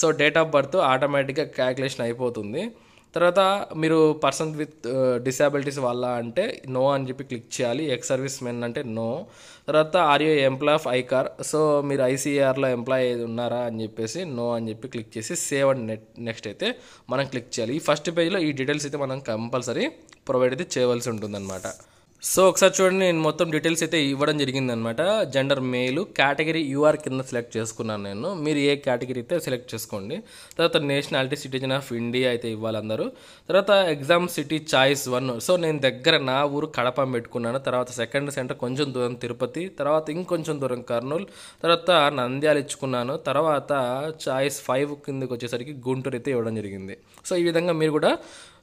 సో డేట్ ఆఫ్ బర్త్ ఆటోమేటిక్గా క్యాలిక్యులేషన్ అయిపోతుంది తర్వాత మీరు పర్సన్ విత్ డిసాబిలిటీస్ వల్ల అంటే నో అని చెప్పి క్లిక్ చేయాలి ఎక్స్ సర్వీస్ మెన్ అంటే నో తర్వాత are you employee of ICAR so మీరు ఐసీఆర్లో ఎంప్లాయ్ ఏది ఉన్నారా అని చెప్పేసి నో అని చెప్పి క్లిక్ చేసి సేవ్ అండ్ నెట్ నెక్స్ట్ అయితే మనం క్లిక్ చేయాలి ఈ ఫస్ట్ పేజ్లో ఈ డీటెయిల్స్ అయితే మనం కంపల్సరీ ప్రొవైడ్ అయితే చేయవలసి ఉంటుందన్నమాట సో ఒకసారి చూడండి నేను మొత్తం డీటెయిల్స్ అయితే ఇవ్వడం జరిగిందనమాట జెండర్ మేలు కేటగిరీ యూఆర్ కింద సెలెక్ట్ చేసుకున్నాను నేను మీరు ఏ కేటగిరీ అయితే సెలెక్ట్ చేసుకోండి తర్వాత నేషనాలిటీ సిటిజన్ ఆఫ్ ఇండియా అయితే ఇవ్వాలి అందరూ తర్వాత exam city choice one so నేను దగ్గర నా ఊరు కడప పెట్టుకున్నాను తర్వాత సెకండ్ సెంటర్ కొంచెం దూరం తిరుపతి తర్వాత ఇంకొంచెం దూరం కర్నూలు తర్వాత నంద్యాలు ఇచ్చుకున్నాను తర్వాత చాయిస్ ఫైవ్ కిందకి వచ్చేసరికి గుంటూరు అయితే ఇవ్వడం జరిగింది సో ఈ విధంగా మీరు కూడా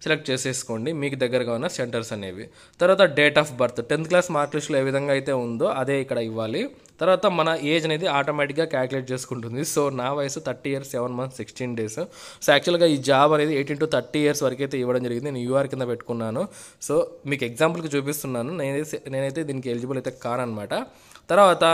సెలెక్ట్ చేసేసుకోండి మీకు దగ్గరగా ఉన్న సెంటర్స్ అనేవి తర్వాత date of birth tenth class mark లిస్ట్లో ఏ విధంగా అయితే ఉందో అదే ఇక్కడ ఇవ్వాలి తర్వాత మన ఏజ్ అనేది ఆటోమేటిక్గా క్యాలిక్యులేట్ చేసుకుంటుంది సో నా వయసు thirty years seven months sixteen days so యాక్చువల్గా ఈ జాబ్ అనేది ఎయిటీన్ టు థర్టీ ఇయర్స్ వరకు అయితే ఇవ్వడం జరిగింది నేను యూఆర్ కింద పెట్టుకున్నాను సో మీకు ఎగ్జాంపుల్కి చూపిస్తున్నాను నేనైతే నేనైతే దీనికి ఎలిజిబుల్ అయితే అనమాట తర్వాత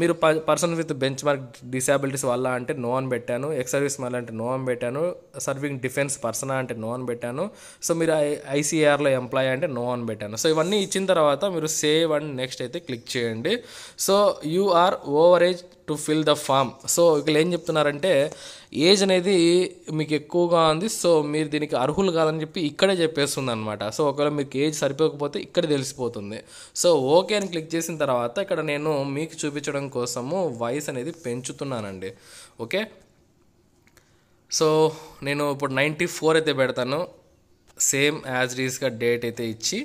మీరు person with benchmark disabilities వల్ల అంటే నో అని పెట్టాను ఎక్స్ సర్వీస్ మ్యాన్ అంటే నో అని పెట్టాను సర్వింగ్ డిఫెన్స్ పర్సన్ అంటే నో అని పెట్టాను సో మీరు ఐసీఆర్లో ఎంప్లాయ్ అంటే నో అని పెట్టాను సో ఇవన్నీ ఇచ్చిన తర్వాత మీరు సేవ్ అండ్ నెక్స్ట్ అయితే క్లిక్ చేయండి so you are over age to fill the form so ఇక్కడ ఏం చెప్తున్నారంటే ఏజ్ అనేది మీకు ఎక్కువగా ఉంది సో మీరు దీనికి అర్హులు కాదని చెప్పి ఇక్కడే చెప్పేస్తుంది అనమాట సో ఒకవేళ మీకు ఏజ్ సరిపోకపోతే ఇక్కడ తెలిసిపోతుంది సో ఓకే అని క్లిక్ చేసిన తర్వాత ఇక్కడ నేను మీకు చూపించడం కోసము వాయిస్ అనేది పెంచుతున్నానండి ఓకే సో నేను ఇప్పుడు నైంటీ ఫోర్ అయితే పెడతాను సేమ్ యాజ్ రీస్గా డేట్ అయితే ఇచ్చి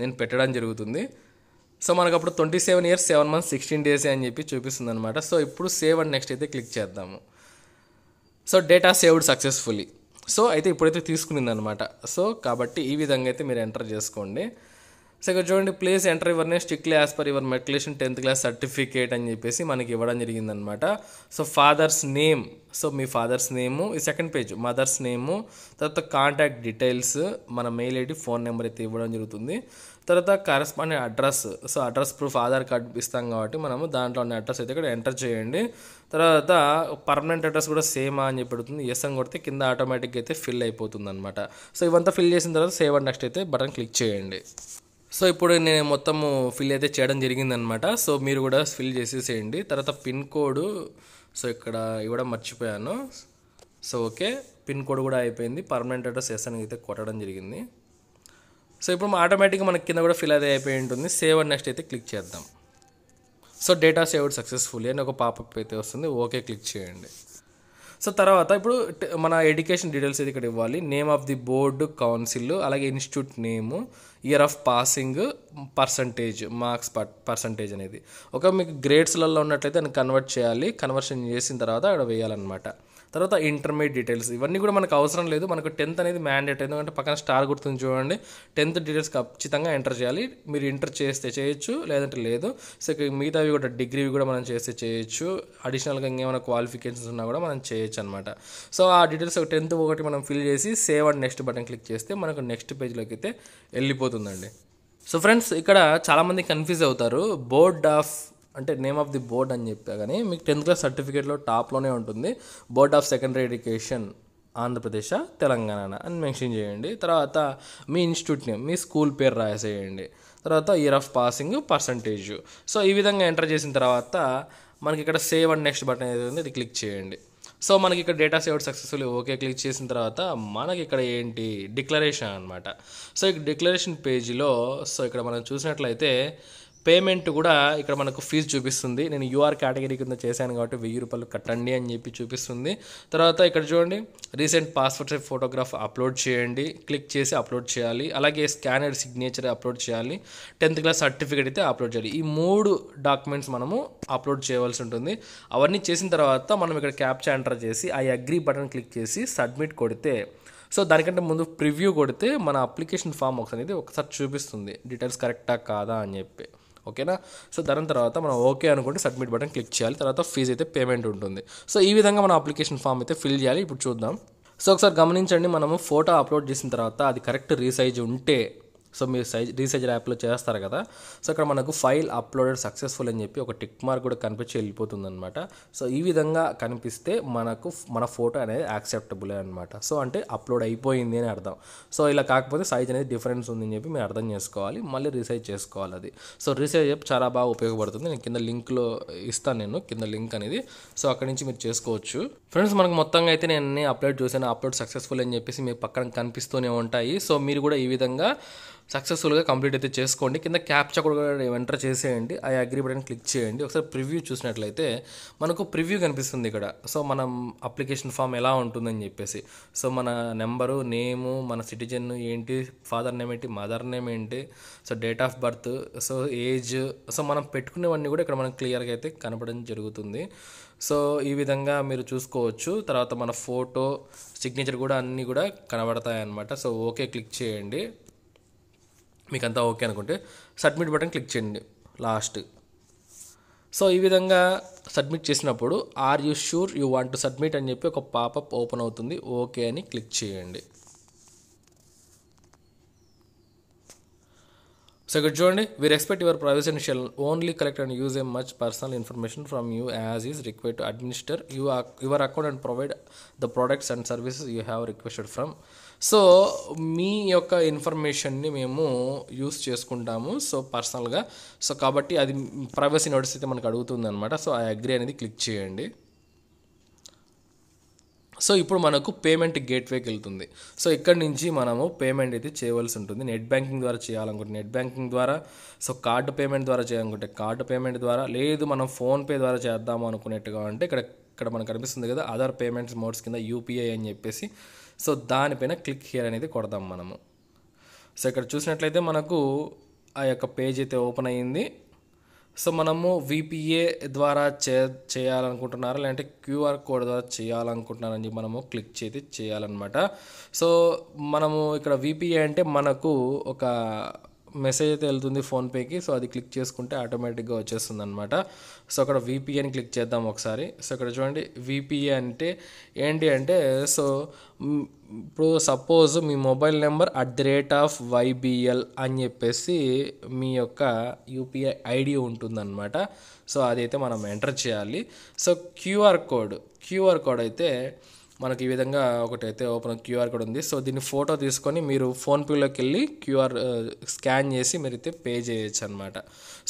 నేను పెట్టడం జరుగుతుంది సో మనకు అప్పుడు twenty seven years seven months sixteen days అని చెప్పి చూపిస్తుంది అనమాట సో ఇప్పుడు సేవ్ అండ్ నెక్స్ట్ అయితే క్లిక్ చేద్దాము so data saved successfully so అయితే ఇప్పుడైతే తీసుకునింది అనమాట సో కాబట్టి ఈ విధంగా అయితే మీరు ఎంటర్ చేసుకోండి సో ఇక్కడ చూడండి ప్లేస్ ఎంటర్ ఇవ్వరనే స్ట్రిక్ట్లీ as per your matriculation tenth class certificate అని చెప్పేసి మనకి ఇవ్వడం జరిగిందనమాట సో ఫాదర్స్ నేమ్ సో మీ ఫాదర్స్ నేము ఈ సెకండ్ పేజ్ మదర్స్ నేము తర్వాత కాంటాక్ట్ డీటెయిల్స్ మన మెయిల్ ఐడి ఫోన్ నెంబర్ అయితే ఇవ్వడం జరుగుతుంది తర్వాత correspondent address so address proof Aadhaar card ఇస్తాం కాబట్టి మనము దాంట్లో ఉన్న అడ్రస్ అయితే ఇక్కడ ఎంటర్ చేయండి తర్వాత పర్మనెంట్ అడ్రస్ కూడా సేమ్ అని చెప్పి పెడుతుంది ఎస్ అని కొడితే కింద ఆటోమేటిక్గా అయితే ఫిల్ అయిపోతుంది అనమాట సో ఇవంతా ఫిల్ చేసిన తర్వాత సేవ్ అండ్ నెక్స్ట్ అయితే బటన్ క్లిక్ చేయండి సో ఇప్పుడు నేను మొత్తము ఫిల్ అయితే చేయడం జరిగిందనమాట సో మీరు కూడా ఫిల్ చేసేసేయండి తర్వాత పిన్ కోడ్ సో ఇక్కడ ఇవ్వడం మర్చిపోయాను సో ఓకే పిన్ కోడ్ కూడా అయిపోయింది పర్మనెంట్ అడ్రస్ ఎస్ఎన్ అయితే కొట్టడం జరిగింది సో ఇప్పుడు ఆటోమేటిక్గా మనకి కింద కూడా ఫిల్ అదే అయిపోయి ఉంటుంది సేవ్ అండ్ నెక్స్ట్ అయితే క్లిక్ చేద్దాం సో డేటా సేవ్డ్ సక్సెస్ఫుల్ అని ఒక పాపప్ అయితే వస్తుంది ఓకే క్లిక్ చేయండి సో తర్వాత ఇప్పుడు మన ఎడ్యుకేషన్ డీటెయిల్స్ అయితే ఇక్కడ ఇవ్వాలి name of the board council అలాగే institute name year of passing percentage marks percentage అనేది ఒక మీకు గ్రేడ్స్లలో ఉన్నట్లయితే దాన్ని కన్వర్ట్ చేయాలి కన్వర్షన్ చేసిన తర్వాత అక్కడ వేయాలన్నమాట తర్వాత ఇంటర్మీడియట్ డీటెయిల్స్ ఇవన్నీ కూడా మనకు అవసరం లేదు మనకు టెన్త్ అనేది మ్యాండేట్ ఎందుకంటే పక్కన స్టార్ గుర్తుంది చూడండి టెన్త్ డీటెయిల్స్ ఖచ్చితంగా ఎంటర్ చేయాలి మీరు ఇంటర్ చేస్తే చేయొచ్చు లేదంటే లేదు సో మిగతావి కూడా డిగ్రీవి కూడా మనం చేస్తే చేయొచ్చు అడిషనల్గా ఇంకేమైనా క్వాలిఫికేషన్స్ ఉన్నా కూడా మనం చేయొచ్చు అనమాట సో ఆ డీటెయిల్స్ టెన్త్ ఒకటి మనం ఫిల్ చేసి save and next button click చేస్తే మనకు నెక్స్ట్ పేజ్లోకి అయితే వెళ్ళిపోతుందండి సో ఫ్రెండ్స్ ఇక్కడ చాలామంది కన్ఫ్యూజ్ అవుతారు బోర్డ్ ఆఫ్ అంటే నేమ్ ఆఫ్ ది బోర్డ్ అని చెప్పా కానీ మీకు టెన్త్ క్లాస్ సర్టిఫికేట్లో టాప్లోనే ఉంటుంది board of secondary education Andhra Pradesh Telangana అని మెన్షన్ చేయండి తర్వాత మీ ఇన్స్టిట్యూట్ నేమ్ మీ స్కూల్ పేరు రాసేయండి తర్వాత year of passing percentage so ఈ విధంగా ఎంటర్ చేసిన తర్వాత మనకి ఇక్కడ సేవ్ అండ్ నెక్స్ట్ బటన్ ఏదైతే ఇది క్లిక్ చేయండి సో మనకి ఇక్కడ data save successful okay click చేసిన తర్వాత మనకి ఇక్కడ ఏంటి డిక్లరేషన్ అనమాట సో ఇక్కడ డిక్లరేషన్ పేజీలో సో ఇక్కడ మనం చూసినట్లయితే పేమెంట్ కూడా ఇక్కడ మనకు ఫీజు చూపిస్తుంది నేను యూఆర్ కేటగిరీ కింద చేశాను కాబట్టి వెయ్యి రూపాయలు కట్టండి అని చెప్పి చూపిస్తుంది తర్వాత ఇక్కడ చూడండి recent passport size photograph upload చేయండి క్లిక్ చేసి అప్లోడ్ చేయాలి అలాగే స్కానర్ సిగ్నేచర్ అప్లోడ్ చేయాలి టెన్త్ క్లాస్ సర్టిఫికేట్ అయితే అప్లోడ్ చేయాలి ఈ మూడు డాక్యుమెంట్స్ మనము అప్లోడ్ చేయవలసి ఉంటుంది అవన్నీ చేసిన తర్వాత మనం ఇక్కడ క్యాప్చా ఎంటర్ చేసి ఐ అగ్రీ బటన్ క్లిక్ చేసి సబ్మిట్ కొడితే సో దానికంటే ముందు ప్రివ్యూ కొడితే మన అప్లికేషన్ ఫామ్ ఒకసారి ఒకసారి చూపిస్తుంది డీటెయిల్స్ కరెక్టా కాదా అని చెప్పి ఓకేనా సో దాని తర్వాత మనం ఓకే అనుకుంటే సబ్మిట్ బటన్ క్లిక్ చేయాలి తర్వాత ఫీజ్ అయితే పేమెంట్ ఉంటుంది సో ఈ విధంగా మన అప్లికేషన్ ఫామ్ అయితే ఫిల్ చేయాలి ఇప్పుడు చూద్దాం సో ఒకసారి గమనించండి మనము ఫోటో అప్లోడ్ చేసిన తర్వాత అది కరెక్ట్ రీసైజ్ ఉంటే సో మీరు సైజ్ రీసైజర్ యాప్లో చేస్తారు కదా సో అక్కడ మనకు ఫైల్ అప్లోడెడ్ సక్సెస్ఫుల్ అని చెప్పి ఒక టిక్ మార్క్ కూడా కనిపించి వెళ్ళిపోతుంది అనమాట సో ఈ విధంగా కనిపిస్తే మనకు మన ఫోటో అనేది యాక్సెప్టబుల్ అనమాట సో అంటే అప్లోడ్ అయిపోయింది అని అర్థం సో ఇలా కాకపోతే సైజ్ అనేది డిఫరెన్స్ ఉందని చెప్పి మీరు అర్థం చేసుకోవాలి మళ్ళీ రీసైజ్ చేసుకోవాలి అది సో రీసైజ్ యాప్ చాలా బాగా ఉపయోగపడుతుంది నేను కింద లింక్లో ఇస్తాను నేను కింద లింక్ అనేది సో అక్కడి నుంచి మీరు చేసుకోవచ్చు ఫ్రెండ్స్ మనకు మొత్తంగా అయితే నేను అన్ని అప్లోడ్ చూసాను అప్లోడ్ సక్సెస్ఫుల్ అని చెప్పేసి మీరు పక్కన కనిపిస్తూనే ఉంటాయి సో మీరు కూడా ఈ విధంగా సక్సెస్ఫుల్గా కంప్లీట్ అయితే చేసుకోండి కింద క్యాప్చా కూడా ఎంటర్ చేసేయండి ఆ అగ్రీ బటన్ క్లిక్ చేయండి ఒకసారి ప్రివ్యూ చూసినట్లయితే మనకు ప్రివ్యూ కనిపిస్తుంది ఇక్కడ సో మనం అప్లికేషన్ ఫామ్ ఎలా ఉంటుందని చెప్పేసి సో మన నెంబరు నేము మన సిటిజన్ ఏంటి ఫాదర్ నేమ్ ఏంటి మదర్ నేమ్ ఏంటి so date of birth so age so మనం పెట్టుకునేవన్నీ కూడా ఇక్కడ మనం క్లియర్గా అయితే కనపడడం జరుగుతుంది సో ఈ విధంగా మీరు చూసుకోవచ్చు తర్వాత మన ఫోటో సిగ్నేచర్ కూడా అన్నీ కూడా కనబడతాయి అన్నమాట సో ఓకే క్లిక్ చేయండి మీకు అంతా ఓకే అనుకుంటే సబ్మిట్ బటన్ క్లిక్ చేయండి లాస్ట్ సో ఈ విధంగా సబ్మిట్ చేసినప్పుడు are you sure you want to submit అని చెప్పి ఒక పాపప్ ఓపెన్ అవుతుంది ఓకే అని క్లిక్ చేయండి సో ఇక్కడ చూడండి we respect your privacy and shall only collect and use a much personal information from you as is require to administer you your account and provide the products and services you have requested from so మీ యొక్క ఇన్ఫర్మేషన్ని మేము use చేసుకుంటాము so పర్సనల్గా so కాబట్టి అది privacy notice అయితే మనకు అడుగుతుంది అనమాట సో ఐ అగ్రి అనేది క్లిక్ చేయండి సో ఇప్పుడు మనకు పేమెంట్ గేట్వేకి వెళ్తుంది సో ఇక్కడ నుంచి మనము పేమెంట్ అయితే చేయవలసి ఉంటుంది నెట్ బ్యాంకింగ్ ద్వారా చేయాలనుకుంటే నెట్ బ్యాంకింగ్ ద్వారా సో కార్డు పేమెంట్ ద్వారా చేయాలనుకుంటే కార్డు పేమెంట్ ద్వారా లేదు మనం ఫోన్పే ద్వారా చేద్దాము అనుకునేట్టుగా అంటే ఇక్కడ ఇక్కడ మనకు కనిపిస్తుంది కదా అదర్ పేమెంట్స్ మోడ్స్ కింద యూపీఐ అని చెప్పేసి సో దానిపైన క్లిక్ హియర్ అనేది కొడదాం మనము సో ఇక్కడ చూసినట్లయితే మనకు ఆ యొక్క పేజ్ అయితే ఓపెన్ అయ్యింది సో మనము విపిఏ ద్వారా చే చేయాలనుకుంటున్నారా లేదంటే క్యూఆర్ కోడ్ ద్వారా చేయాలనుకుంటున్నారని మనము క్లిక్ చేసి చేయాలన్నమాట సో మనము ఇక్కడ విపిఏ అంటే మనకు ఒక మెసేజ్ అయితే వెళ్తుంది ఫోన్పేకి సో అది క్లిక్ చేసుకుంటే ఆటోమేటిక్గా వచ్చేస్తుంది అనమాట సో అక్కడ విపిఎన్ క్లిక్ చేద్దాం ఒకసారి సో ఇక్కడ చూడండి విపిఏ అంటే ఏంటి అంటే సో ఇప్పుడు సపోజ్ మీ mobile number at the rate of YBL అని చెప్పేసి మీ యొక్క యూపీఐ ఐడి ఉంటుందన్నమాట సో అదైతే మనం ఎంటర్ చేయాలి so QR code QR code అయితే మనకి ఈ విధంగా ఒకటైతే ఓపెన్ క్యూఆర్ కోడ్ ఉంది సో దీన్ని ఫోటో తీసుకొని మీరు ఫోన్పేలోకి వెళ్ళి క్యూఆర్ స్కాన్ uh, చేసి మీరైతే పే చేయొచ్చు అనమాట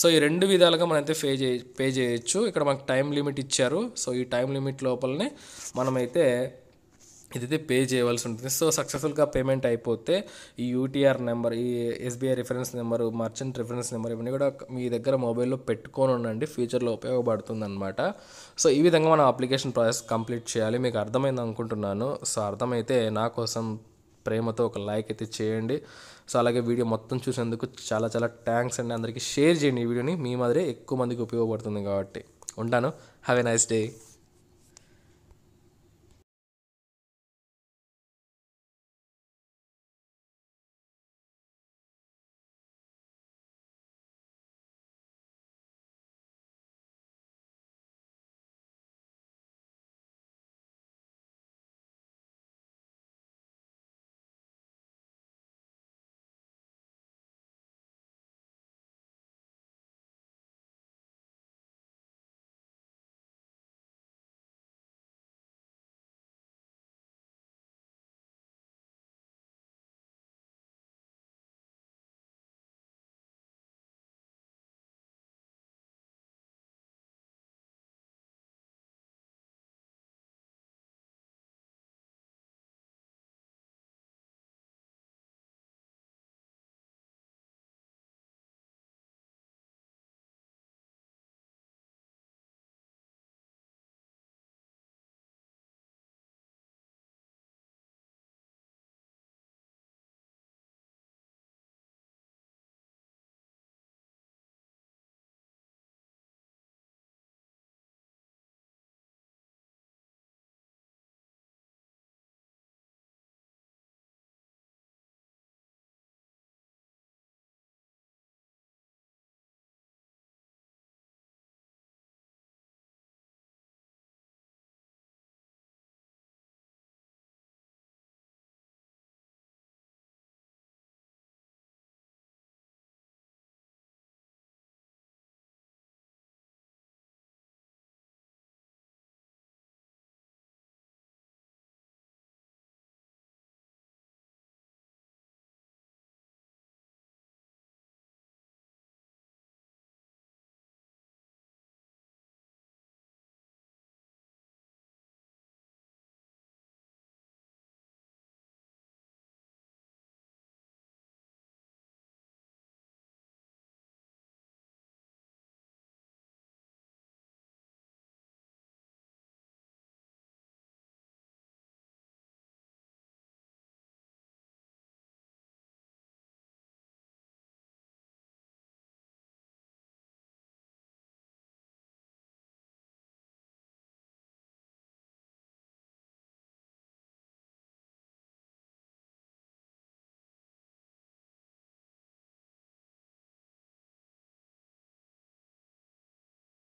సో ఈ రెండు విధాలుగా మనమైతే పే చేయ పే చేయొచ్చు ఇక్కడ మనకు టైం లిమిట్ ఇచ్చారు సో ఈ టైం లిమిట్ లోపలనే మనమైతే ఇదైతే పే చేయవలసి ఉంటుంది సో సక్సెస్ఫుల్గా పేమెంట్ అయిపోతే ఈ యూటీఆర్ నెంబర్ ఈ SBI reference number merchant reference number ఇవన్నీ కూడా మీ దగ్గర మొబైల్లో పెట్టుకొని ఉండండి ఫ్యూచర్లో ఉపయోగపడుతుంది అనమాట సో ఈ విధంగా మనం అప్లికేషన్ ప్రాసెస్ కంప్లీట్ చేయాలి మీకు అర్థమైంది అనుకుంటున్నాను సో అర్థమైతే నా కోసం ప్రేమతో ఒక లైక్ అయితే చేయండి సో అలాగే వీడియో మొత్తం చూసేందుకు చాలా చాలా థ్యాంక్స్ అండి అందరికీ షేర్ చేయండి ఈ వీడియోని మీ మాదిరే ఎక్కువ మందికి ఉపయోగపడుతుంది కాబట్టి ఉంటాను హ్యావ్ ఎ నైస్ డే